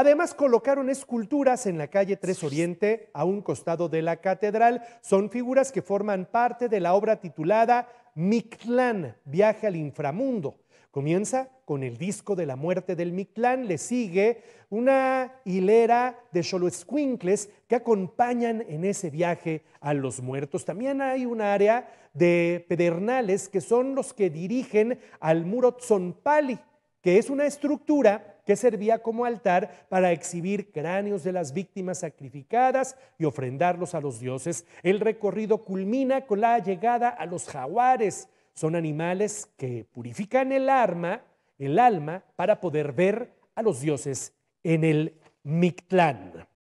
Además, colocaron esculturas en la calle 3 Oriente, a un costado de la catedral. Son figuras que forman parte de la obra titulada Mictlán, viaje al inframundo. Comienza con el disco de la muerte del Mictlán, le sigue una hilera de xoloescuincles que acompañan en ese viaje a los muertos. También hay un área de pedernales que son los que dirigen al muro Tzonpali que es una estructura que servía como altar para exhibir cráneos de las víctimas sacrificadas y ofrendarlos a los dioses. El recorrido culmina con la llegada a los jaguares. Son animales que purifican el alma, el alma para poder ver a los dioses en el Mictlán.